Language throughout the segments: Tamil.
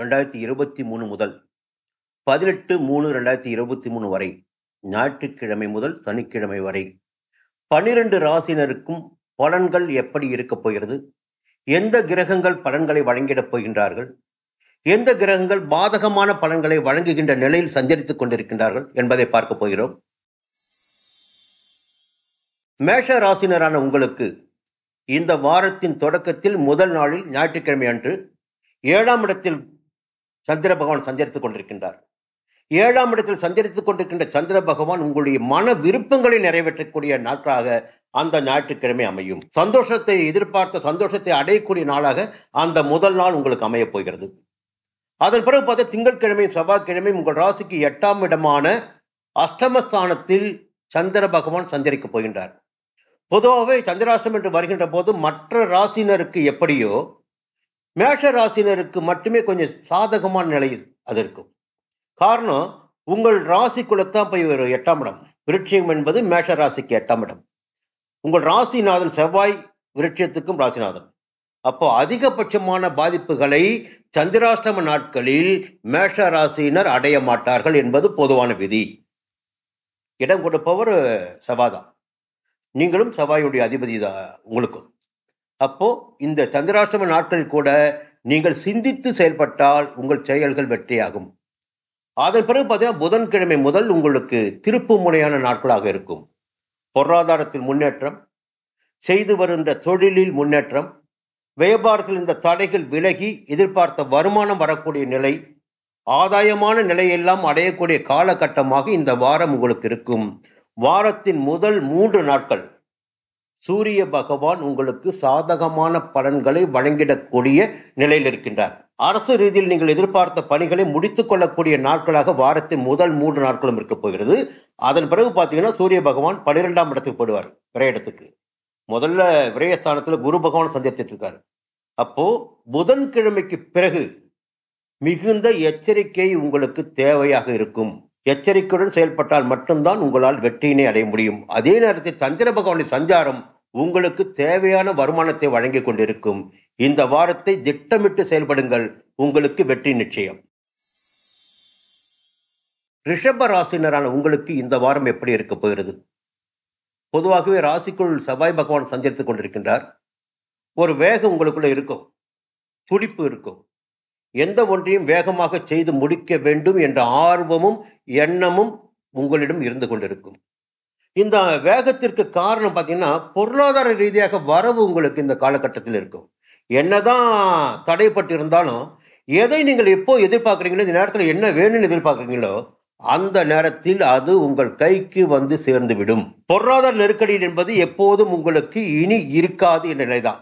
ரெண்டாயிரத்தி இருபத்தி மூணு முதல் பதினெட்டு மூணு ரெண்டாயிரத்தி இருபத்தி மூணு வரை ஞாயிற்றுக்கிழமை முதல் சனிக்கிழமை வரை பன்னிரண்டு ராசினருக்கும் பலன்கள் எப்படி இருக்கப் போகிறது எந்த கிரகங்கள் பலன்களை வழங்கிடப் போகின்றார்கள் எந்த கிரகங்கள் பாதகமான பலன்களை வழங்குகின்ற நிலையில் சஞ்சரித்துக் கொண்டிருக்கின்றார்கள் என்பதை பார்க்க போகிறோம் மேஷ ராசினரான உங்களுக்கு இந்த வாரத்தின் தொடக்கத்தில் முதல் நாளில் ஞாயிற்றுக்கிழமை அன்று ஏழாம் இடத்தில் சந்திர பகவான் சஞ்சரித்துக் கொண்டிருக்கின்றார் ஏழாம் இடத்தில் சஞ்சரித்துக் கொண்டிருக்கின்ற சந்திர பகவான் உங்களுடைய மன விருப்பங்களை நிறைவேற்றக்கூடிய நாட்களாக அந்த ஞாயிற்றுக்கிழமை அமையும் சந்தோஷத்தை எதிர்பார்த்த சந்தோஷத்தை அடையக்கூடிய நாளாக அந்த முதல் நாள் உங்களுக்கு அமையப் போகிறது அதன் பிறகு பார்த்தா திங்கட்கிழமையும் செவ்வாய்க்கிழமையும் உங்கள் ராசிக்கு எட்டாம் இடமான அஷ்டமஸ்தானத்தில் சந்திர பகவான் சஞ்சரிக்கப் போகின்றார் பொதுவாகவே சந்திராஷ்டம் என்று வருகின்ற போது மற்ற ராசினருக்கு எப்படியோ மேஷ ராசினருக்கு மட்டுமே கொஞ்சம் சாதகமான நிலை அது இருக்கும் காரணம் உங்கள் ராசி தான் போய் ஒரு எட்டாம் இடம் விருட்சியம் என்பது மேஷ ராசிக்கு எட்டாம் இடம் உங்கள் ராசிநாதன் செவ்வாய் விருட்சியத்துக்கும் ராசிநாதன் அப்போ அதிகபட்சமான பாதிப்புகளை சந்திராஷ்டம நாட்களில் மேஷ ராசியினர் அடைய மாட்டார்கள் என்பது பொதுவான விதி இடம் கொடுப்பவர் செவாதான் நீங்களும் செவ்வாயுடைய அதிபதி தான் உங்களுக்கும் அப்போ இந்த சந்திராஷ்டம நாட்கள் கூட நீங்கள் சிந்தித்து செயல்பட்டால் உங்கள் செயல்கள் வெற்றியாகும் அதன் பிறகு பார்த்தீங்கன்னா புதன்கிழமை முதல் உங்களுக்கு திருப்பு முனையான நாட்களாக இருக்கும் பொருளாதாரத்தில் முன்னேற்றம் செய்து வருகின்ற தொழிலில் முன்னேற்றம் வியாபாரத்தில் இந்த தடைகள் விலகி எதிர்பார்த்த வருமானம் வரக்கூடிய நிலை ஆதாயமான நிலையெல்லாம் அடையக்கூடிய காலகட்டமாக இந்த வாரம் உங்களுக்கு இருக்கும் வாரத்தின் முதல் மூன்று நாட்கள் சூரிய பகவான் உங்களுக்கு சாதகமான பலன்களை வழங்கிடக்கூடிய நிலையில் இருக்கின்றார் அரசு ரீதியில் நீங்கள் எதிர்பார்த்த பணிகளை முடித்துக் கொள்ளக்கூடிய நாட்களாக வாரத்தின் முதல் மூன்று நாட்களும் இருக்க போகிறது அதன் பிறகு பார்த்தீங்கன்னா சூரிய பகவான் பன்னிரெண்டாம் இடத்துக்கு போடுவார் விரைய இடத்துக்கு முதல்ல விரயஸ்தானத்தில் குரு பகவான் சந்தித்துட்டு இருக்காரு அப்போ புதன்கிழமைக்கு பிறகு மிகுந்த எச்சரிக்கை உங்களுக்கு தேவையாக இருக்கும் எச்சரிக்கையுடன் செயல்பட்டால் மட்டும்தான் உங்களால் வெற்றியினை அடைய முடியும் அதே நேரத்தில் சந்திர பகவானின் சஞ்சாரம் உங்களுக்கு தேவையான வருமானத்தை வழங்கி கொண்டிருக்கும் இந்த வாரத்தை திட்டமிட்டு செயல்படுங்கள் உங்களுக்கு வெற்றி நிச்சயம் ரிஷப ராசினரான உங்களுக்கு இந்த வாரம் எப்படி இருக்க போகிறது பொதுவாகவே ராசிக்குள் செவ்வாய் பகவான் சஞ்சரித்து கொண்டிருக்கின்றார் ஒரு வேகம் உங்களுக்குள்ள இருக்கும் துடிப்பு இருக்கும் எந்த ஒன்றையும் வேகமாக செய்து முடிக்க வேண்டும் என்ற ஆர்வமும் எண்ணமும் உங்களிடம் இருந்து கொண்டிருக்கும் இந்த வேகத்திற்கு காரணம் பார்த்தீங்கன்னா பொருளாதார ரீதியாக வரவு உங்களுக்கு இந்த காலகட்டத்தில் இருக்கும் என்னதான் தடைப்பட்டு இருந்தாலும் எதை நீங்கள் எப்போ எதிர்பார்க்குறீங்களோ இந்த நேரத்தில் என்ன வேணும்னு எதிர்பார்க்குறீங்களோ அந்த நேரத்தில் அது உங்கள் கைக்கு வந்து சேர்ந்துவிடும் பொருளாதார நெருக்கடி என்பது எப்போதும் உங்களுக்கு இனி இருக்காது என்ற நிலைதான்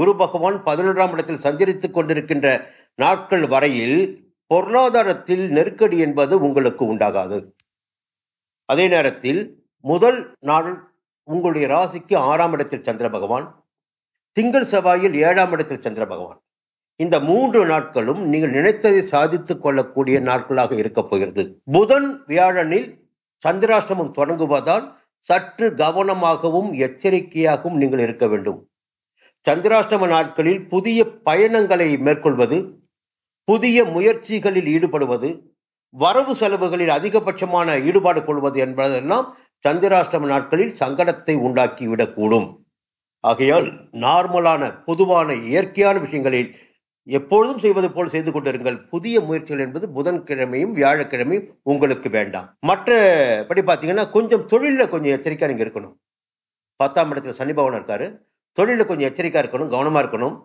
குரு பகவான் பதினொன்றாம் இடத்தில் சஞ்சரித்துக் கொண்டிருக்கின்ற நாட்கள் வரையில் பொருளாதாரத்தில் நெருக்கடி என்பது உங்களுக்கு உண்டாகாது அதே நேரத்தில் முதல் நாள் உங்களுடைய ராசிக்கு ஆறாம் இடத்தில் சந்திர பகவான் திங்கள் செவ்வாயில் ஏழாம் இடத்தில் சந்திர பகவான் இந்த மூன்று நாட்களும் நீங்கள் நினைத்ததை சாதித்து கொள்ளக்கூடிய நாட்களாக இருக்கப் போகிறது புதன் வியாழனில் சந்திராஷ்டமம் தொடங்குவதால் சற்று கவனமாகவும் எச்சரிக்கையாகவும் நீங்கள் இருக்க வேண்டும் சந்திராஷ்டம நாட்களில் புதிய பயணங்களை மேற்கொள்வது புதிய முயற்சிகளில் ஈடுபடுவது வரவு செலவுகளில் அதிகபட்சமான ஈடுபாடு கொள்வது என்பதெல்லாம் சந்திராஷ்டம நாட்களில் சங்கடத்தை உண்டாக்கிவிடக்கூடும் ஆகையால் நார்மலான பொதுவான இயற்கையான விஷயங்களில் எப்பொழுதும் செய்வது போல் செய்து கொண்டிருங்கள் புதிய முயற்சிகள் என்பது புதன்கிழமையும் வியாழக்கிழமையும் உங்களுக்கு வேண்டாம் மற்றபடி பார்த்தீங்கன்னா கொஞ்சம் தொழிலில் கொஞ்சம் எச்சரிக்கையாக நீங்கள் இருக்கணும் பத்தாம் இடத்துல சனி பவன் இருக்காரு தொழிலில் கொஞ்சம் எச்சரிக்கையாக இருக்கணும் கவனமாக இருக்கணும்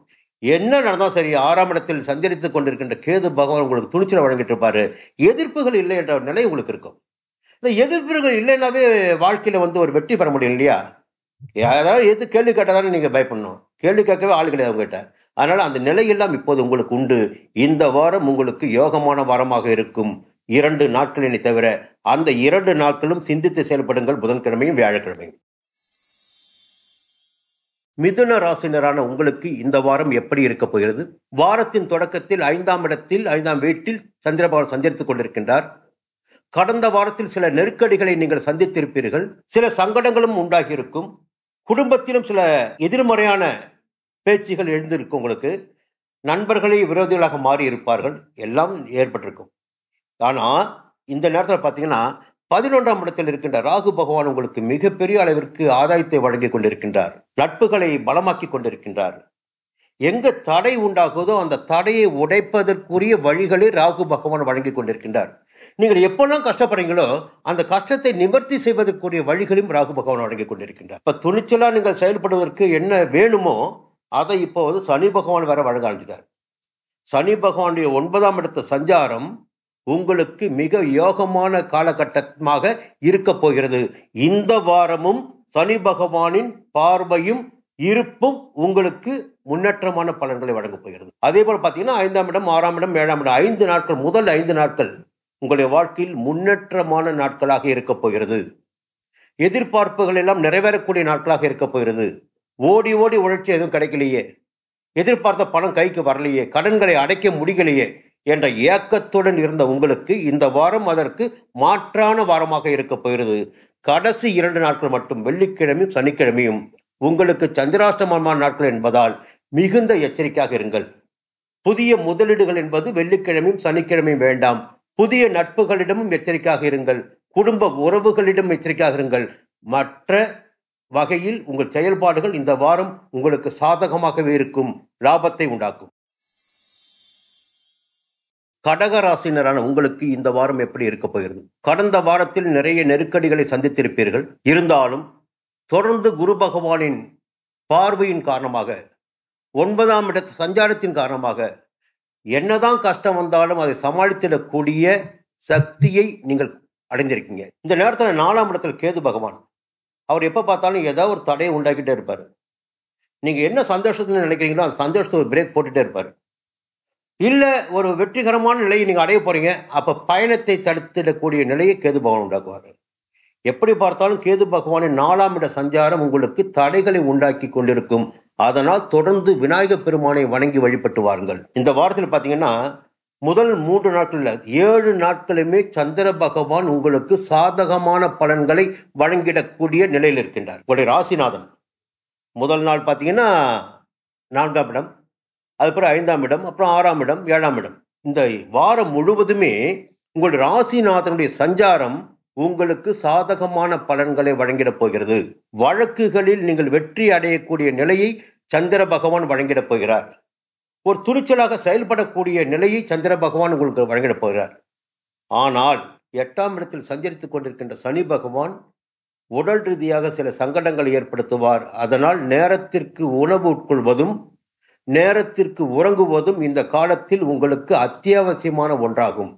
என்ன நடந்தால் சரி ஆறாம் இடத்தில் சஞ்சரித்து கொண்டிருக்கின்ற கேது பகவான் உங்களுக்கு துணிச்சலை வழங்கிட்டு இருப்பாரு எதிர்ப்புகள் இல்லை என்ற நிலை உங்களுக்கு இருக்கும் இந்த எதிர்ப்புகள் இல்லைன்னாவே வாழ்க்கையில் வந்து ஒரு வெற்றி பெற முடியும் இல்லையா ஏதாவது எது கேள்வி கேட்டால் தானே நீங்கள் பயப்படணும் கேள்வி கேட்கவே ஆள் கிடையாது உங்கள்கிட்ட அதனால் அந்த நிலையெல்லாம் இப்போது உங்களுக்கு உண்டு இந்த வாரம் உங்களுக்கு யோகமான வாரமாக இருக்கும் இரண்டு நாட்களினை தவிர அந்த இரண்டு நாட்களும் சிந்தித்து செயல்படுங்கள் புதன்கிழமையும் வியாழக்கிழமையும் மிதுன ராசினரான உங்களுக்கு இந்த வாரம் எப்படி இருக்கப் போகிறது வாரத்தின் தொடக்கத்தில் ஐந்தாம் இடத்தில் ஐந்தாம் வீட்டில் சந்திரபவன் சஞ்சரித்துக் கொண்டிருக்கின்றார் கடந்த வாரத்தில் சில நெருக்கடிகளை நீங்கள் சந்தித்திருப்பீர்கள் சில சங்கடங்களும் உண்டாகியிருக்கும் குடும்பத்திலும் சில எதிர்மறையான பேச்சுகள் எழுந்திருக்கும் உங்களுக்கு நண்பர்களே விரோதிகளாக மாறி இருப்பார்கள் எல்லாம் ஏற்பட்டிருக்கும் ஆனால் இந்த நேரத்தில் பார்த்தீங்கன்னா பதினொன்றாம் இடத்தில் இருக்கின்ற ராகு பகவான் உங்களுக்கு மிகப்பெரிய அளவிற்கு ஆதாயத்தை வழங்கி கொண்டிருக்கின்றார் நட்புகளை பலமாக்கி கொண்டிருக்கின்றார் எங்க தடை உண்டாகுதோ அந்த தடையை உடைப்பதற்குரிய வழிகளை ராகு பகவான் வழங்கி கொண்டிருக்கின்றார் நீங்கள் எப்போல்லாம் கஷ்டப்படுறீங்களோ அந்த கஷ்டத்தை நிவர்த்தி செய்வதற்குரிய வழிகளையும் ராகு பகவான் வழங்கி கொண்டிருக்கின்றார் இப்போ துணிச்சலாக நீங்கள் செயல்படுவதற்கு என்ன வேணுமோ அதை இப்போ வந்து சனி பகவான் வேற வழங்க ஆரம்பிச்சிட்டார் சனி பகவானுடைய ஒன்பதாம் இடத்த சஞ்சாரம் உங்களுக்கு மிக யோகமான காலகட்டமாக இருக்க போகிறது இந்த வாரமும் சனி பகவானின் பார்வையும் இருப்பும் உங்களுக்கு முன்னேற்றமான பலன்களை வழங்கப் போகிறது அதே போல் பார்த்தீங்கன்னா ஐந்தாம் இடம் ஆறாம் இடம் ஏழாம் இடம் ஐந்து நாட்கள் முதல் ஐந்து நாட்கள் உங்களுடைய வாழ்க்கையில் முன்னேற்றமான நாட்களாக இருக்கப் போகிறது எதிர்பார்ப்புகள் எல்லாம் நிறைவேறக்கூடிய நாட்களாக இருக்கப் போகிறது ஓடி ஓடி உழைச்சி எதுவும் கிடைக்கலையே எதிர்பார்த்த பணம் கைக்கு வரலையே கடன்களை அடைக்க முடியலையே என்ற ஏக்கத்துடன் இருந்த உங்களுக்கு இந்த வாரம் அதற்கு மாற்றான வாரமாக இருக்கப் போகிறது கடைசி இரண்டு நாட்கள் மட்டும் வெள்ளிக்கிழமையும் சனிக்கிழமையும் உங்களுக்கு சந்திராஷ்டமமான நாட்கள் என்பதால் மிகுந்த எச்சரிக்கையாக இருங்கள் புதிய முதலீடுகள் என்பது வெள்ளிக்கிழமையும் சனிக்கிழமையும் வேண்டாம் புதிய நட்புகளிடமும் எச்சரிக்கையாக இருங்கள் குடும்ப உறவுகளிடம் எச்சரிக்கையாக இருங்கள் மற்ற வகையில் உங்கள் செயல்பாடுகள் இந்த வாரம் உங்களுக்கு சாதகமாகவே இருக்கும் லாபத்தை உண்டாக்கும் கடகராசினரான உங்களுக்கு இந்த வாரம் எப்படி இருக்க போகிறது கடந்த வாரத்தில் நிறைய நெருக்கடிகளை சந்தித்திருப்பீர்கள் இருந்தாலும் தொடர்ந்து குரு பகவானின் பார்வையின் காரணமாக ஒன்பதாம் இடத்து சஞ்சாரத்தின் காரணமாக என்னதான் கஷ்டம் வந்தாலும் அதை சமாளித்திடக்கூடிய சக்தியை நீங்கள் அடைந்திருக்கீங்க இந்த நேரத்தில் நாலாம் இடத்துல கேது பகவான் அவர் எப்போ பார்த்தாலும் ஏதாவது ஒரு தடையை உண்டாக்கிட்டே இருப்பார் நீங்கள் என்ன சந்தோஷத்துன்னு நினைக்கிறீங்களோ அந்த சந்தோஷத்தை ஒரு பிரேக் போட்டுகிட்டே இருப்பார் இல்லை ஒரு வெற்றிகரமான நிலையை நீங்கள் அடைய போகிறீங்க அப்போ பயணத்தை தடுத்திடக்கூடிய நிலையை கேது பகவான் உண்டாக்குவார் எப்படி பார்த்தாலும் கேது பகவானின் நாலாம் இட சஞ்சாரம் உங்களுக்கு தடைகளை உண்டாக்கி கொண்டிருக்கும் அதனால் தொடர்ந்து விநாயக பெருமானை வணங்கி வழிபட்டு வாருங்கள் இந்த வாரத்தில் பார்த்தீங்கன்னா முதல் மூன்று நாட்களில் ஏழு நாட்களுமே சந்திர பகவான் உங்களுக்கு சாதகமான பலன்களை வழங்கிடக்கூடிய நிலையில் இருக்கின்றார் உங்களுடைய ராசிநாதன் முதல் நாள் பார்த்தீங்கன்னா நான்காம் இடம் அதுக்கப்புறம் ஐந்தாம் இடம் அப்புறம் ஆறாம் இடம் ஏழாம் இடம் இந்த வாரம் முழுவதுமே உங்களுடைய ராசிநாதனுடைய சஞ்சாரம் உங்களுக்கு சாதகமான பலன்களை வழங்கிடப் போகிறது வழக்குகளில் நீங்கள் வெற்றி அடையக்கூடிய நிலையை சந்திர பகவான் வழங்கிடப் போகிறார் ஒரு துணிச்சலாக செயல்படக்கூடிய நிலையை சந்திர பகவான் உங்களுக்கு வழங்கிடப் போகிறார் ஆனால் எட்டாம் இடத்தில் சஞ்சரித்துக் கொண்டிருக்கின்ற சனி பகவான் உடல் ரீதியாக சில சங்கடங்களை ஏற்படுத்துவார் அதனால் நேரத்திற்கு உணவு உட்கொள்வதும் நேரத்திற்கு உறங்குவதும் இந்த காலத்தில் உங்களுக்கு அத்தியாவசியமான ஒன்றாகும்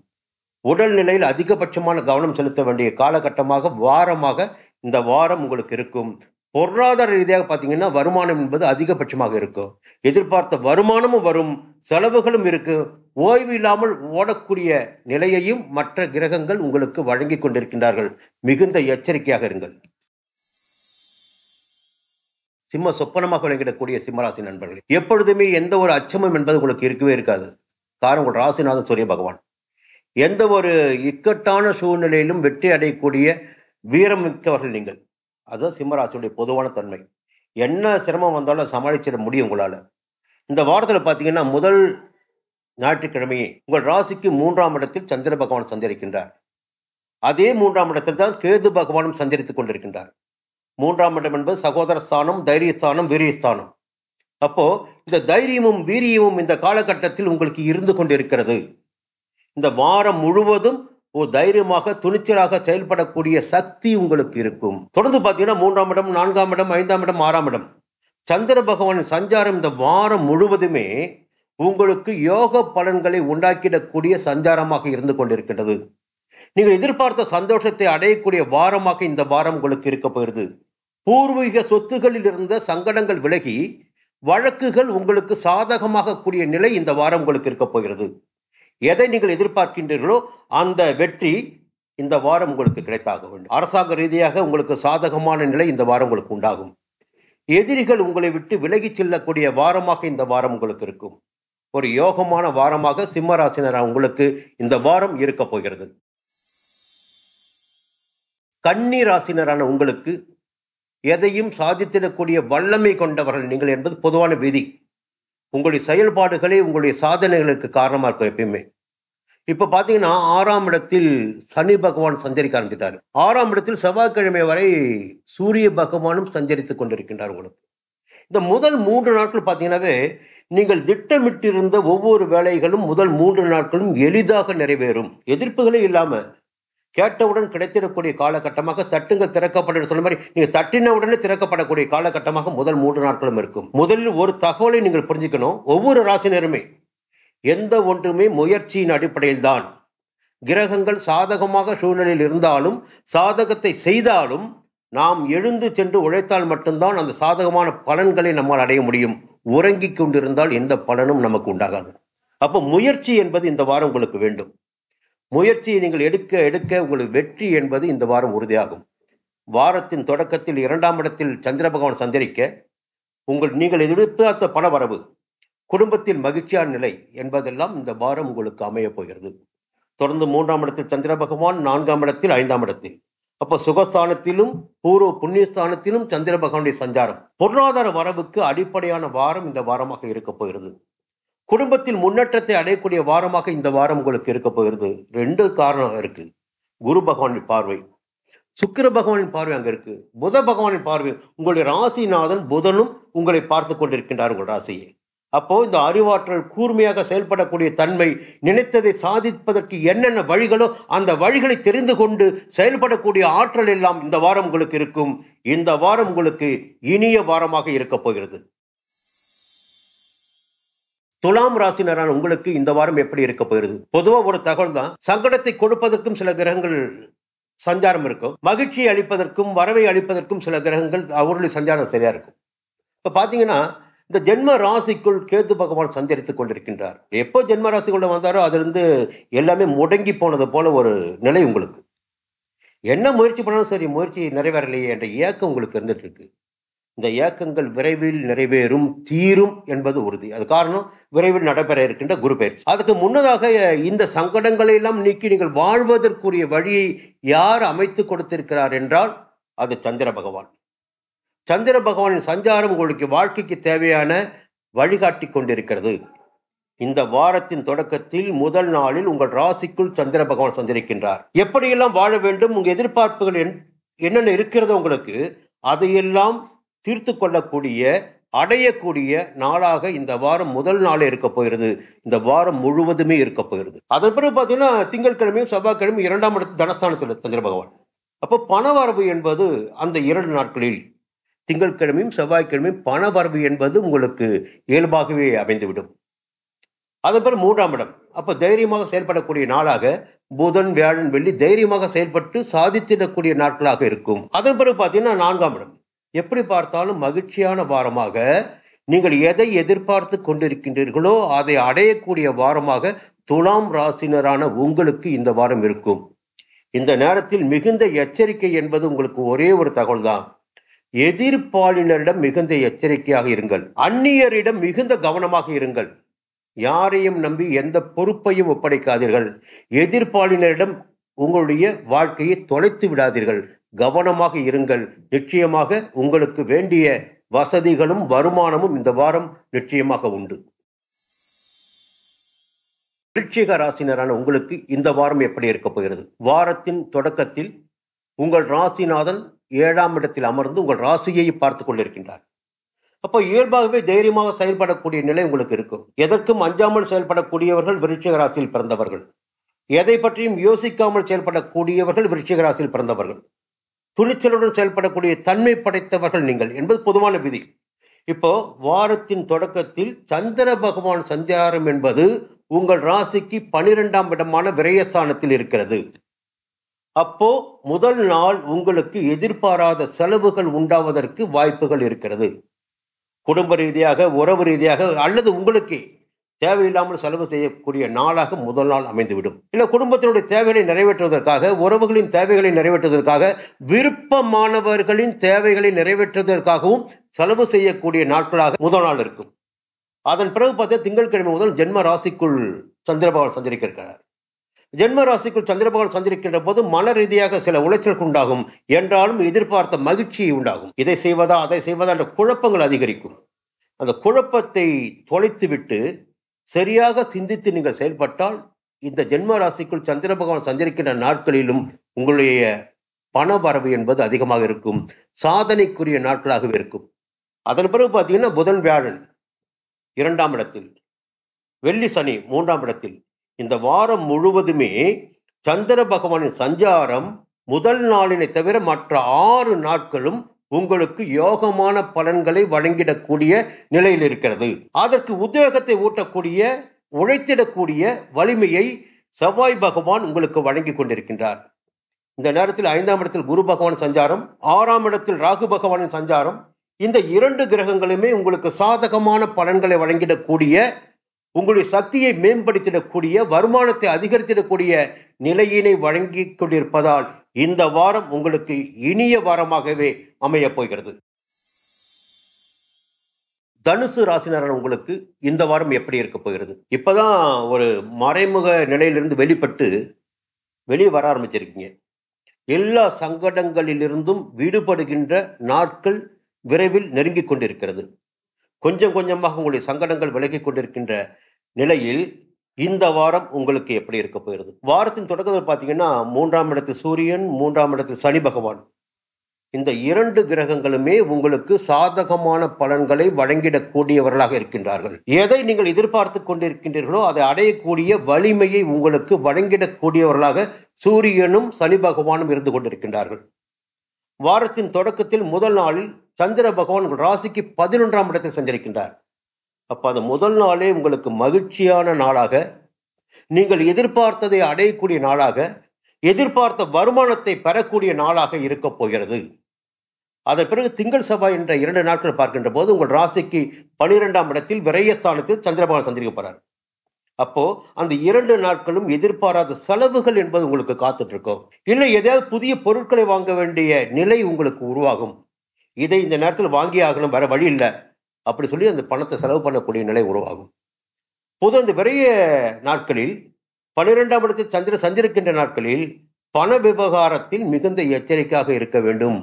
உடல்நிலையில் அதிகபட்சமான கவனம் செலுத்த வேண்டிய காலகட்டமாக வாரமாக இந்த வாரம் உங்களுக்கு இருக்கும் பொருளாதார ரீதியாக பார்த்தீங்கன்னா வருமானம் என்பது அதிகபட்சமாக இருக்கும் எதிர்பார்த்த வருமானமும் வரும் செலவுகளும் இருக்கு ஓய்வு இல்லாமல் ஓடக்கூடிய நிலையையும் மற்ற கிரகங்கள் உங்களுக்கு வழங்கி கொண்டிருக்கின்றார்கள் மிகுந்த எச்சரிக்கையாக இருங்கள் சிம்ம சொப்பனமாக விளங்கிடக்கூடிய சிம்மராசி நண்பர்கள் எப்பொழுதுமே எந்த ஒரு அச்சமும் என்பது உங்களுக்கு இருக்கவே இருக்காது காரணம் உங்கள் ராசிநாதன் சூரிய பகவான் எந்த ஒரு இக்கட்டான சூழ்நிலையிலும் வெற்றி அடையக்கூடிய வீரம் மிக்கவர்கள் நீங்கள் அதுதான் சிம்மராசியுடைய பொதுவான தன்மை என்ன சிரமம் வந்தாலும் சமாளிச்சிட முடியும் உங்களால் இந்த வாரத்தில் பார்த்தீங்கன்னா முதல் ஞாயிற்றுக்கிழமையே உங்கள் ராசிக்கு மூன்றாம் இடத்தில் சந்திர பகவான் சந்திருக்கின்றார் அதே மூன்றாம் இடத்தில் தான் கேது பகவானும் சந்தரித்துக் கொண்டிருக்கின்றார் மூன்றாம் இடம் என்பது சகோதர ஸ்தானம் தைரியஸ்தானம் வீரியஸ்தானம் அப்போ இந்த தைரியமும் வீரியமும் இந்த காலகட்டத்தில் உங்களுக்கு இருந்து கொண்டிருக்கிறது இந்த வாரம் முழுவதும் ஒரு தைரியமாக துணிச்சலாக செயல்படக்கூடிய சக்தி உங்களுக்கு இருக்கும் தொடர்ந்து பார்த்தீங்கன்னா மூன்றாம் இடம் நான்காம் இடம் ஐந்தாம் இடம் ஆறாம் இடம் சந்திர பகவான் சஞ்சாரம் இந்த வாரம் முழுவதுமே உங்களுக்கு யோக பலன்களை உண்டாக்கிடக்கூடிய சஞ்சாரமாக இருந்து கொண்டிருக்கின்றது நீங்கள் எதிர்பார்த்த சந்தோஷத்தை அடையக்கூடிய வாரமாக இந்த வாரம் உங்களுக்கு இருக்க போயிருது பூர்வீக சொத்துகளில் இருந்த சங்கடங்கள் விலகி வழக்குகள் உங்களுக்கு சாதகமாக கூடிய நிலை இந்த வாரம் உங்களுக்கு இருக்க போகிறது எதை நீங்கள் எதிர்பார்க்கின்றீர்களோ அந்த வெற்றி இந்த வாரம் உங்களுக்கு கிடைத்தாக வேண்டும் அரசாங்க ரீதியாக உங்களுக்கு சாதகமான நிலை இந்த வாரம் உங்களுக்கு உண்டாகும் எதிரிகள் உங்களை விட்டு விலகிச் செல்லக்கூடிய வாரமாக இந்த வாரம் உங்களுக்கு இருக்கும் ஒரு யோகமான வாரமாக சிம்மராசினராக உங்களுக்கு இந்த வாரம் இருக்க போகிறது கன்னி ராசினரான உங்களுக்கு எதையும் சாதித்திடக்கூடிய வல்லமை கொண்டவர்கள் நீங்கள் என்பது பொதுவான விதி உங்களுடைய செயல்பாடுகளே உங்களுடைய சாதனைகளுக்கு காரணமாக இருக்கும் எப்பயுமே இப்போ பார்த்தீங்கன்னா ஆறாம் இடத்தில் சனி பகவான் சஞ்சரிக்க ஆரம்பித்தார் ஆறாம் இடத்தில் செவ்வாய்க்கிழமை வரை சூரிய பகவானும் சஞ்சரித்துக் கொண்டிருக்கின்றார் உங்களுக்கு இந்த முதல் மூன்று நாட்கள் பார்த்தீங்கன்னாவே நீங்கள் திட்டமிட்டிருந்த ஒவ்வொரு வேலைகளும் முதல் மூன்று நாட்களும் எளிதாக நிறைவேறும் எதிர்ப்புகளே இல்லாமல் கேட்டவுடன் கிடைத்திடக்கூடிய காலகட்டமாக தட்டுங்கள் திறக்கப்படும் சொன்ன மாதிரி நீங்கள் தட்டின உடனே திறக்கப்படக்கூடிய காலகட்டமாக முதல் மூன்று நாட்களும் இருக்கும் முதலில் ஒரு தகவலை நீங்கள் புரிஞ்சுக்கணும் ஒவ்வொரு ராசினருமே எந்த ஒன்றுமே முயற்சியின் அடிப்படையில் தான் கிரகங்கள் சாதகமாக சூழ்நிலையில் இருந்தாலும் சாதகத்தை செய்தாலும் நாம் எழுந்து சென்று உழைத்தால் மட்டும்தான் அந்த சாதகமான பலன்களை நம்மால் அடைய முடியும் உறங்கி கொண்டிருந்தால் எந்த பலனும் நமக்கு உண்டாகாது அப்போ முயற்சி என்பது இந்த வாரம் உங்களுக்கு வேண்டும் முயற்சியை நீங்கள் எடுக்க எடுக்க உங்களுக்கு வெற்றி என்பது இந்த வாரம் உறுதியாகும் வாரத்தின் தொடக்கத்தில் இரண்டாம் இடத்தில் சந்திர பகவான் சந்திரிக்க உங்கள் நீங்கள் எதிர்பார்த்த பண வரவு குடும்பத்தின் மகிழ்ச்சியான நிலை என்பதெல்லாம் இந்த வாரம் உங்களுக்கு அமைய போகிறது தொடர்ந்து மூன்றாம் இடத்தில் சந்திர பகவான் நான்காம் இடத்தில் ஐந்தாம் இடத்தில் அப்போ சுகஸ்தானத்திலும் பூர்வ புண்ணியஸ்தானத்திலும் சந்திர பகவானுடைய சஞ்சாரம் பொருளாதார வரவுக்கு அடிப்படையான வாரம் இந்த வாரமாக இருக்க போகிறது குடும்பத்தில் முன்னேற்றத்தை அடையக்கூடிய வாரமாக இந்த வாரம் உங்களுக்கு இருக்க போகிறது ரெண்டு காரணம் இருக்கு குரு பகவானின் பார்வை சுக்கிர பகவானின் பார்வை அங்கே இருக்கு புத பகவானின் பார்வை உங்களுடைய ராசிநாதன் புதனும் உங்களை பார்த்து கொண்டிருக்கின்றார் உங்கள் ராசியை அப்போது இந்த அறிவாற்றல் கூர்மையாக செயல்படக்கூடிய தன்மை நினைத்ததை சாதிப்பதற்கு என்னென்ன வழிகளோ அந்த வழிகளை தெரிந்து கொண்டு செயல்படக்கூடிய ஆற்றல் எல்லாம் இந்த வாரம் உங்களுக்கு இருக்கும் இந்த வாரம் உங்களுக்கு இனிய வாரமாக இருக்கப் போகிறது துலாம் ராசினரான உங்களுக்கு இந்த வாரம் எப்படி இருக்க போகிறது பொதுவாக ஒரு தகவல் தான் சங்கடத்தை கொடுப்பதற்கும் சில கிரகங்கள் சஞ்சாரம் இருக்கும் மகிழ்ச்சியை அளிப்பதற்கும் வரவை அளிப்பதற்கும் சில கிரகங்கள் அவர்களுடைய சஞ்சாரம் சரியா இருக்கும் இப்போ பார்த்தீங்கன்னா இந்த ஜென்ம ராசிக்குள் கேது பகவான் சஞ்சரித்து கொண்டிருக்கின்றார் எப்போ ஜென்ம ராசிக்குள்ள வந்தாரோ அதிலிருந்து எல்லாமே முடங்கி போனது போல ஒரு நிலை உங்களுக்கு என்ன முயற்சி பண்ணாலும் சரி முயற்சி நிறைவேறலையே என்ற ஏக்கம் உங்களுக்கு இருந்துட்டு இருக்கு இந்த ஏக்கங்கள் விரைவில் நிறைவேறும் தீரும் என்பது உறுதி அது காரணம் விரைவில் நடைபெற இருக்கின்ற குரு பயிற்சி அதுக்கு முன்னதாக இந்த சங்கடங்களை எல்லாம் நீக்கி நீங்கள் வாழ்வதற்குரிய வழியை யார் அமைத்து கொடுத்திருக்கிறார் என்றால் அது சந்திர பகவான் சந்திர பகவானின் சஞ்சாரம் உங்களுக்கு வாழ்க்கைக்கு தேவையான வழிகாட்டி கொண்டிருக்கிறது இந்த வாரத்தின் தொடக்கத்தில் முதல் நாளில் உங்கள் ராசிக்குள் சந்திர பகவான் சந்திருக்கின்றார் எப்படியெல்லாம் வாழ வேண்டும் உங்கள் எதிர்பார்ப்புகள் என்னென்ன இருக்கிறதோ உங்களுக்கு அதையெல்லாம் தீர்த்து கொள்ளக்கூடிய அடையக்கூடிய நாளாக இந்த வாரம் முதல் நாளே இருக்க போகிறது இந்த வாரம் முழுவதுமே இருக்க போகிறது அதன் பிறகு பார்த்தீங்கன்னா திங்கட்கிழமையும் செவ்வாய்க்கிழமையும் இரண்டாம் இடத்து தனஸ்தானத்தில் சந்திர பகவான் அப்போ பண வரவு என்பது அந்த இரண்டு நாட்களில் திங்கட்கிழமையும் செவ்வாய்க்கிழமையும் பண வரவு என்பது உங்களுக்கு இயல்பாகவே அமைந்துவிடும் அதன் மூன்றாம் இடம் அப்போ தைரியமாக செயல்படக்கூடிய நாளாக புதன் வியாழன் வெள்ளி தைரியமாக செயல்பட்டு சாதித்திடக்கூடிய நாட்களாக இருக்கும் அதன் பிறகு பார்த்தீங்கன்னா நான்காம் இடம் எப்படி பார்த்தாலும் மகிழ்ச்சியான வாரமாக நீங்கள் எதை எதிர்பார்த்து கொண்டிருக்கின்றீர்களோ அதை அடையக்கூடிய வாரமாக துலாம் ராசினரான உங்களுக்கு இந்த வாரம் இருக்கும் இந்த நேரத்தில் மிகுந்த எச்சரிக்கை என்பது உங்களுக்கு ஒரே ஒரு தகவல் தான் எதிர்ப்பாளினரிடம் மிகுந்த எச்சரிக்கையாக இருங்கள் அந்நியரிடம் மிகுந்த கவனமாக இருங்கள் யாரையும் நம்பி எந்த பொறுப்பையும் ஒப்படைக்காதீர்கள் எதிர்ப்பாளினரிடம் உங்களுடைய வாழ்க்கையை தொலைத்து விடாதீர்கள் கவனமாக இருங்கள் நிச்சயமாக உங்களுக்கு வேண்டிய வசதிகளும் வருமானமும் இந்த வாரம் நிச்சயமாக உண்டு விருட்சிக ராசினரான உங்களுக்கு இந்த வாரம் எப்படி இருக்கப் போகிறது வாரத்தின் தொடக்கத்தில் உங்கள் ராசிநாதன் ஏழாம் இடத்தில் அமர்ந்து உங்கள் ராசியை பார்த்து கொண்டிருக்கின்றார் அப்போ இயல்பாகவே தைரியமாக செயல்படக்கூடிய நிலை உங்களுக்கு இருக்கும் எதற்கும் அஞ்சாமல் செயல்படக்கூடியவர்கள் விருட்சிக ராசியில் பிறந்தவர்கள் எதை பற்றியும் யோசிக்காமல் செயல்படக்கூடியவர்கள் விருட்சிக ராசியில் பிறந்தவர்கள் துணிச்சலுடன் செயல்படக்கூடிய தன்மை படைத்தவர்கள் நீங்கள் என்பது பொதுவான விதி இப்போ வாரத்தின் தொடக்கத்தில் சந்திர பகவான் சந்தியாரம் என்பது உங்கள் ராசிக்கு பனிரெண்டாம் இடமான விரயஸ்தானத்தில் இருக்கிறது அப்போ முதல் நாள் உங்களுக்கு எதிர்பாராத செலவுகள் உண்டாவதற்கு வாய்ப்புகள் இருக்கிறது குடும்ப ரீதியாக உறவு ரீதியாக அல்லது உங்களுக்கு தேவையில்லாமல் செலவு செய்யக்கூடிய நாளாக முதல் நாள் அமைந்துவிடும் இல்லை குடும்பத்தினுடைய தேவைகளை நிறைவேற்றுவதற்காக உறவுகளின் தேவைகளை நிறைவேற்றுவதற்காக விருப்பமானவர்களின் தேவைகளை நிறைவேற்றுவதற்காகவும் செலவு செய்யக்கூடிய நாட்களாக முதல் நாள் இருக்கும் அதன் பிறகு பார்த்தா திங்கட்கிழமை முதல் ஜென்ம ராசிக்குள் சந்திரபாபு சந்திரிக்க இருக்கிறார் ஜென்ம ராசிக்குள் சந்திரபகவான் சந்திருக்கின்ற போது மன ரீதியாக சில உளைச்சல் உண்டாகும் என்றாலும் எதிர்பார்த்த மகிழ்ச்சியை உண்டாகும் இதை செய்வதா அதை செய்வதா என்ற குழப்பங்கள் அதிகரிக்கும் அந்த குழப்பத்தை தொலைத்துவிட்டு சரியாக சிந்தித்து நீங்கள் செயல்பட்டால் இந்த ஜென்ம ராசிக்குள் சந்திர பகவான் நாட்களிலும் உங்களுடைய பண வரவு என்பது அதிகமாக இருக்கும் சாதனைக்குரிய நாட்களாகவே இருக்கும் அதன் பிறகு பார்த்தீங்கன்னா புதன் வியாழன் இரண்டாம் இடத்தில் வெள்ளி சனி மூன்றாம் இடத்தில் இந்த வாரம் முழுவதுமே சந்திர பகவானின் சஞ்சாரம் முதல் நாளினை தவிர மற்ற ஆறு நாட்களும் உங்களுக்கு யோகமான பலன்களை வழங்கிடக்கூடிய நிலையில் இருக்கிறது அதற்கு உத்வேகத்தை ஊட்டக்கூடிய உழைத்திடக்கூடிய வலிமையை செவ்வாய் பகவான் உங்களுக்கு வழங்கி கொண்டிருக்கின்றார் இந்த நேரத்தில் ஐந்தாம் இடத்தில் குரு பகவான் சஞ்சாரம் ஆறாம் இடத்தில் ராகு பகவானின் சஞ்சாரம் இந்த இரண்டு கிரகங்களுமே உங்களுக்கு சாதகமான பலன்களை வழங்கிடக்கூடிய உங்களுடைய சக்தியை மேம்படுத்திடக்கூடிய வருமானத்தை அதிகரித்திடக்கூடிய நிலையினை வழங்கி கொண்டிருப்பதால் இந்த வாரம் உங்களுக்கு இனிய வாரமாகவே அமைய போகிறது தனுசு ராசினரன் உங்களுக்கு இந்த வாரம் எப்படி இருக்க போகிறது இப்போதான் ஒரு மறைமுக நிலையிலிருந்து வெளிப்பட்டு வெளியே வர ஆரம்பிச்சிருக்கீங்க எல்லா சங்கடங்களிலிருந்தும் விடுபடுகின்ற நாட்கள் விரைவில் நெருங்கி கொண்டிருக்கிறது கொஞ்சம் கொஞ்சமாக உங்களுடைய சங்கடங்கள் விலகி கொண்டிருக்கின்ற நிலையில் இந்த வாரம் உங்களுக்கு எப்படி இருக்க போயிருது வாரத்தின் தொடக்கத்தில் பார்த்தீங்கன்னா மூன்றாம் இடத்து சூரியன் மூன்றாம் இடத்து சனி பகவான் இந்த இரண்டு கிரகங்களுமே உங்களுக்கு சாதகமான பலன்களை வழங்கிடக்கூடியவர்களாக இருக்கின்றார்கள் எதை நீங்கள் எதிர்பார்த்து கொண்டிருக்கின்றீர்களோ அதை அடையக்கூடிய வலிமையை உங்களுக்கு வழங்கிடக்கூடியவர்களாக சூரியனும் சனி பகவானும் இருந்து கொண்டிருக்கின்றார்கள் வாரத்தின் தொடக்கத்தில் முதல் நாளில் சந்திர பகவான் ராசிக்கு பதினொன்றாம் இடத்தில் சஞ்சரிக்கின்றார் அப்போ அந்த முதல் நாளே உங்களுக்கு மகிழ்ச்சியான நாளாக நீங்கள் எதிர்பார்த்ததை அடையக்கூடிய நாளாக எதிர்பார்த்த வருமானத்தை பெறக்கூடிய நாளாக இருக்கப் போகிறது அதன் பிறகு திங்கள் சபா என்ற இரண்டு நாட்கள் பார்க்கின்ற போது உங்கள் ராசிக்கு பனிரெண்டாம் இடத்தில் விரயஸ்தானத்தில் சந்திரபகவான் சந்திரிக்கப்படுறார் அப்போ அந்த இரண்டு நாட்களும் எதிர்பாராத செலவுகள் என்பது உங்களுக்கு காத்துட்டு இருக்கும் இல்லை எதாவது புதிய பொருட்களை வாங்க வேண்டிய நிலை உங்களுக்கு உருவாகும் இதை இந்த நேரத்தில் வாங்கி ஆகணும் வர வழி இல்லை அப்படி சொல்லி அந்த பணத்தை செலவு பண்ணக்கூடிய நிலை உருவாகும் பொது அந்த விரைய நாட்களில் பன்னிரெண்டாம் இடத்தில் சந்திர சந்திருக்கின்ற நாட்களில் பண விவகாரத்தில் மிகுந்த எச்சரிக்கையாக இருக்க வேண்டும்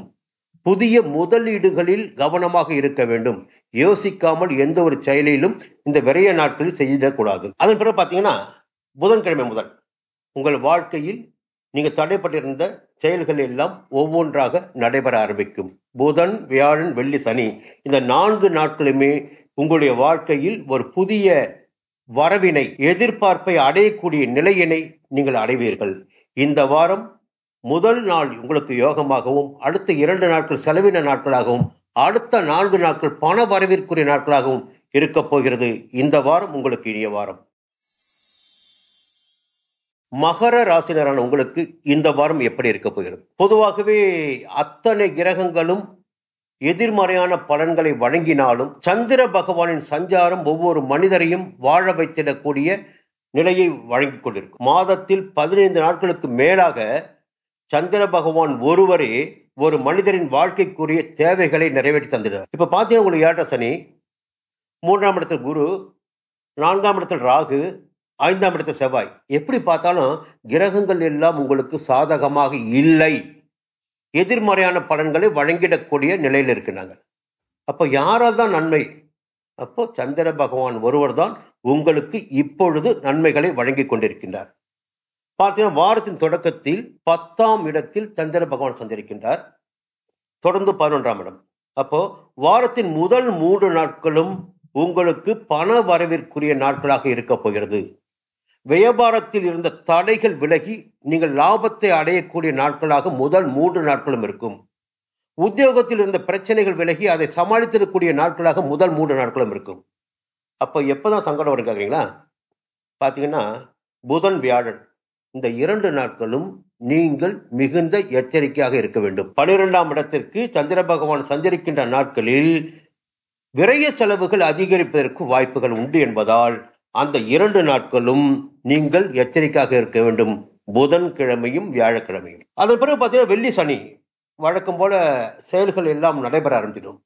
புதிய முதலீடுகளில் கவனமாக இருக்க வேண்டும் யோசிக்காமல் எந்த ஒரு செயலிலும் இந்த விரைய நாட்களில் செய்திடக்கூடாது அதன் பிறகு பார்த்தீங்கன்னா புதன்கிழமை முதல் உங்கள் வாழ்க்கையில் நீங்கள் தடைப்பட்டிருந்த செயல்கள் எல்லாம் ஒவ்வொன்றாக நடைபெற ஆரம்பிக்கும் புதன் வியாழன் வெள்ளி சனி இந்த நான்கு நாட்களுமே உங்களுடைய வாழ்க்கையில் ஒரு புதிய வரவினை எதிர்பார்ப்பை அடையக்கூடிய நிலையினை நீங்கள் அடைவீர்கள் இந்த வாரம் முதல் நாள் உங்களுக்கு யோகமாகவும் அடுத்த இரண்டு நாட்கள் செலவின நாட்களாகவும் அடுத்த நான்கு நாட்கள் பண வரவிற்குரிய நாட்களாகவும் இருக்கப் போகிறது இந்த வாரம் உங்களுக்கு இனிய வாரம் மகர ராசினரான உங்களுக்கு இந்த வாரம் எப்படி இருக்க போகிறது பொதுவாகவே அத்தனை கிரகங்களும் எதிர்மறையான பலன்களை வழங்கினாலும் சந்திர பகவானின் சஞ்சாரம் ஒவ்வொரு மனிதரையும் வாழ வைத்திடக்கூடிய நிலையை வழங்கி கொண்டிருக்கும் மாதத்தில் பதினைந்து நாட்களுக்கு மேலாக சந்திர பகவான் ஒருவரே ஒரு மனிதரின் வாழ்க்கைக்குரிய தேவைகளை நிறைவேற்றி தந்துடுறார் இப்போ பார்த்தீங்கன்னா உங்களுக்கு ஏட்ட சனி மூன்றாம் இடத்தில் குரு நான்காம் இடத்தில் ராகு ஐந்தாம் இடத்த செவ்வாய் எப்படி பார்த்தாலும் கிரகங்கள் எல்லாம் உங்களுக்கு சாதகமாக இல்லை எதிர்மறையான பலன்களை வழங்கிடக்கூடிய நிலையில் இருக்கிறாங்க அப்போ யாரால் தான் நன்மை அப்போ சந்திர பகவான் ஒருவர் தான் உங்களுக்கு இப்பொழுது நன்மைகளை வழங்கி கொண்டிருக்கின்றார் பார்த்தீங்கன்னா வாரத்தின் தொடக்கத்தில் பத்தாம் இடத்தில் சந்திர பகவான் சந்திருக்கின்றார் தொடர்ந்து பதினொன்றாம் இடம் அப்போ வாரத்தின் முதல் மூன்று நாட்களும் உங்களுக்கு பண வரவிற்குரிய நாட்களாக இருக்கப் போகிறது வியாபாரத்தில் இருந்த தடைகள் விலகி நீங்கள் லாபத்தை அடையக்கூடிய நாட்களாக முதல் மூன்று நாட்களும் இருக்கும் உத்தியோகத்தில் இருந்த பிரச்சனைகள் விலகி அதை சமாளித்திருக்கக்கூடிய நாட்களாக முதல் மூன்று நாட்களும் இருக்கும் அப்போ எப்போ தான் சங்கடம் வரும் பார்த்தீங்கன்னா புதன் வியாழன் இந்த இரண்டு நாட்களும் நீங்கள் மிகுந்த எச்சரிக்கையாக இருக்க வேண்டும் பனிரெண்டாம் இடத்திற்கு சந்திர பகவான் சஞ்சரிக்கின்ற நாட்களில் விரைய செலவுகள் அதிகரிப்பதற்கு வாய்ப்புகள் உண்டு என்பதால் அந்த இரண்டு நாட்களும் நீங்கள் எச்சரிக்கையாக இருக்க வேண்டும் புதன்கிழமையும் வியாழக்கிழமையும் அதன் பிறகு பார்த்தீங்கன்னா வெள்ளி சனி வழக்கம் போல செயல்கள் எல்லாம் நடைபெற ஆரம்பிச்சிடும்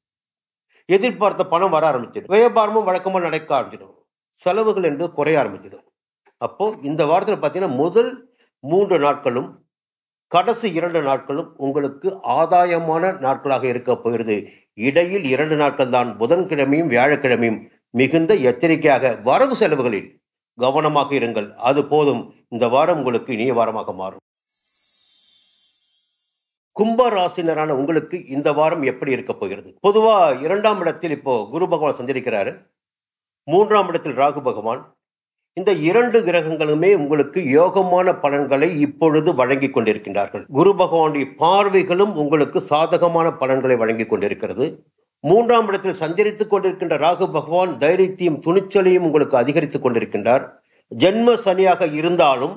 எதிர்பார்த்த பணம் வர ஆரம்பிச்சிடும் வியாபாரமும் வழக்கமாக நடக்க ஆரம்பிச்சிடும் செலவுகள் என்பது குறைய ஆரம்பிச்சிடும் அப்போ இந்த வாரத்தில் பார்த்தீங்கன்னா முதல் மூன்று நாட்களும் கடைசி இரண்டு நாட்களும் உங்களுக்கு ஆதாயமான நாட்களாக இருக்க போகிறது இடையில் இரண்டு நாட்கள் தான் புதன்கிழமையும் வியாழக்கிழமையும் மிகுந்த எச்சரிக்கையாக வரவு செலவுகளில் கவனமாக இருங்கள் அது போதும் இந்த வாரம் உங்களுக்கு இனிய வாரமாக மாறும் கும்ப ராசினரான உங்களுக்கு இந்த வாரம் எப்படி இருக்க போகிறது பொதுவா இரண்டாம் இடத்தில் இப்போ குரு பகவான் சஞ்சரிக்கிறாரு மூன்றாம் இடத்தில் ராகு பகவான் இந்த இரண்டு கிரகங்களுமே உங்களுக்கு யோகமான பலன்களை இப்பொழுது வழங்கி கொண்டிருக்கின்றார்கள் குரு பகவானுடைய பார்வைகளும் உங்களுக்கு சாதகமான பலன்களை வழங்கி கொண்டிருக்கிறது மூன்றாம் இடத்தில் சஞ்சரித்துக் கொண்டிருக்கின்ற ராகு பகவான் தைரியத்தையும் துணிச்சலையும் உங்களுக்கு அதிகரித்துக் கொண்டிருக்கின்றார் ஜென்ம சனியாக இருந்தாலும்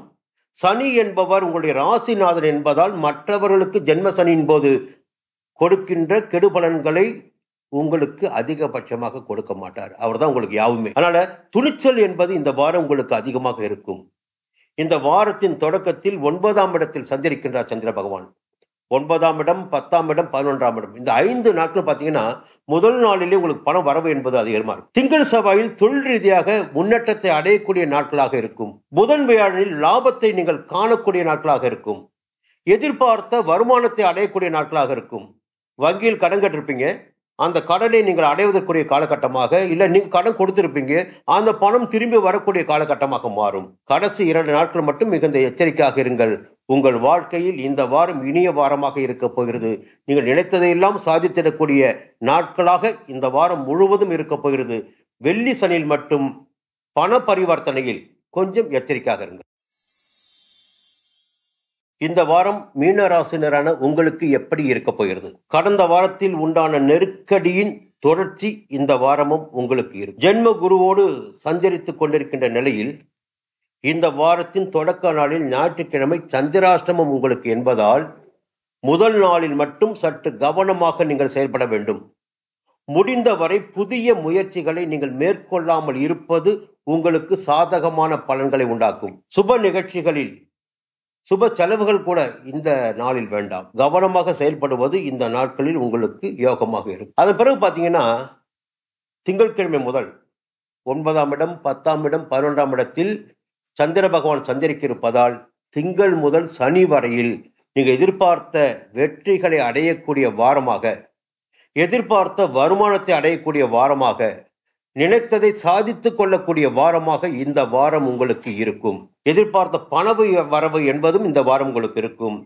சனி என்பவர் உங்களுடைய ராசிநாதன் என்பதால் மற்றவர்களுக்கு ஜென்ம சனியின் போது கொடுக்கின்ற கெடுபலன்களை உங்களுக்கு அதிகபட்சமாக கொடுக்க மாட்டார் அவர் தான் உங்களுக்கு யாவுமே அதனால துணிச்சல் என்பது இந்த வாரம் உங்களுக்கு அதிகமாக இருக்கும் இந்த வாரத்தின் தொடக்கத்தில் ஒன்பதாம் இடத்தில் சஞ்சரிக்கின்றார் சந்திர பகவான் ஒன்பதாம் இடம் பத்தாம் இடம் பதினொன்றாம் இடம் இந்த ஐந்து நாட்கள் பார்த்தீங்கன்னா முதல் நாளிலே உங்களுக்கு பணம் வரவு என்பது அதிகமாக இருக்கும் திங்கள் செவ்வாயில் தொழில் ரீதியாக முன்னேற்றத்தை அடையக்கூடிய நாட்களாக இருக்கும் புதன் வியாழனில் லாபத்தை நீங்கள் காணக்கூடிய நாட்களாக இருக்கும் எதிர்பார்த்த வருமானத்தை அடையக்கூடிய நாட்களாக இருக்கும் வங்கியில் கடன் கட்டிருப்பீங்க அந்த கடனை நீங்கள் அடைவதற்குரிய காலகட்டமாக இல்லை நீங்கள் கடன் கொடுத்துருப்பீங்க அந்த பணம் திரும்பி வரக்கூடிய காலகட்டமாக மாறும் கடைசி இரண்டு நாட்கள் மட்டும் மிகுந்த எச்சரிக்கையாக இருங்கள் உங்கள் வாழ்க்கையில் இந்த வாரம் இனிய வாரமாக இருக்கப் போகிறது நீங்கள் நினைத்ததையெல்லாம் சாதித்திடக்கூடிய நாட்களாக இந்த வாரம் முழுவதும் இருக்கப் போகிறது வெள்ளி சனியில் மட்டும் பண பரிவர்த்தனையில் கொஞ்சம் எச்சரிக்கையாக இருங்கள் இந்த வாரம் மீனராசினரான உங்களுக்கு எப்படி இருக்கப் போகிறது கடந்த வாரத்தில் உண்டான நெருக்கடியின் தொடர்ச்சி இந்த வாரமும் உங்களுக்கு இருக்கும் ஜென்ம குருவோடு சஞ்சரித்துக் கொண்டிருக்கின்ற நிலையில் இந்த வாரத்தின் தொடக்க நாளில் ஞாயிற்றுக்கிழமை சந்திராஷ்டமம் உங்களுக்கு என்பதால் முதல் நாளில் மட்டும் சற்று கவனமாக நீங்கள் செயல்பட வேண்டும் முடிந்தவரை புதிய முயற்சிகளை நீங்கள் மேற்கொள்ளாமல் இருப்பது உங்களுக்கு சாதகமான பலன்களை உண்டாக்கும் சுப நிகழ்ச்சிகளில் சுப செலவுகள் கூட இந்த நாளில் வேண்டாம் கவனமாக செயல்படுவது இந்த நாட்களில் உங்களுக்கு யோகமாக இருக்கும் அதன் பிறகு பார்த்தீங்கன்னா திங்கட்கிழமை முதல் ஒன்பதாம் இடம் பத்தாம் இடம் பதினொன்றாம் இடத்தில் சந்திர பகவான் சஞ்சரிக்க இருப்பதால் திங்கள் முதல் சனி வரையில் நீங்கள் எதிர்பார்த்த வெற்றிகளை அடையக்கூடிய வாரமாக எதிர்பார்த்த வருமானத்தை அடையக்கூடிய வாரமாக நினைத்ததை சாதித்து கொள்ளக்கூடிய வாரமாக இந்த வாரம் உங்களுக்கு இருக்கும் எதிர்பார்த்த பணவு வரவு என்பதும் இந்த வாரம் உங்களுக்கு இருக்கும்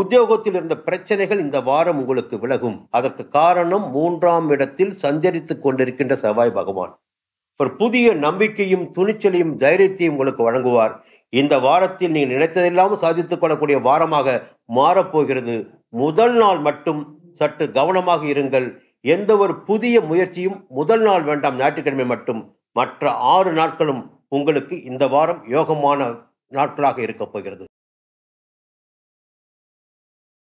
உத்தியோகத்தில் இருந்த பிரச்சனைகள் இந்த வாரம் உங்களுக்கு விலகும் அதற்கு காரணம் மூன்றாம் இடத்தில் சஞ்சரித்து கொண்டிருக்கின்ற செவ்வாய் பகவான் ஒரு புதிய நம்பிக்கையும் துணிச்சலையும் தைரியத்தையும் உங்களுக்கு வழங்குவார் இந்த வாரத்தில் நீங்கள் நினைத்ததெல்லாம் சாதித்துக் கொள்ளக்கூடிய வாரமாக மாறப்போகிறது முதல் நாள் மட்டும் சற்று கவனமாக இருங்கள் எந்த ஒரு புதிய முயற்சியும் முதல் நாள் வேண்டாம் ஞாயிற்றுக்கிழமை மட்டும் மற்ற ஆறு நாட்களும் உங்களுக்கு இந்த வாரம் யோகமான நாட்களாக இருக்கப் போகிறது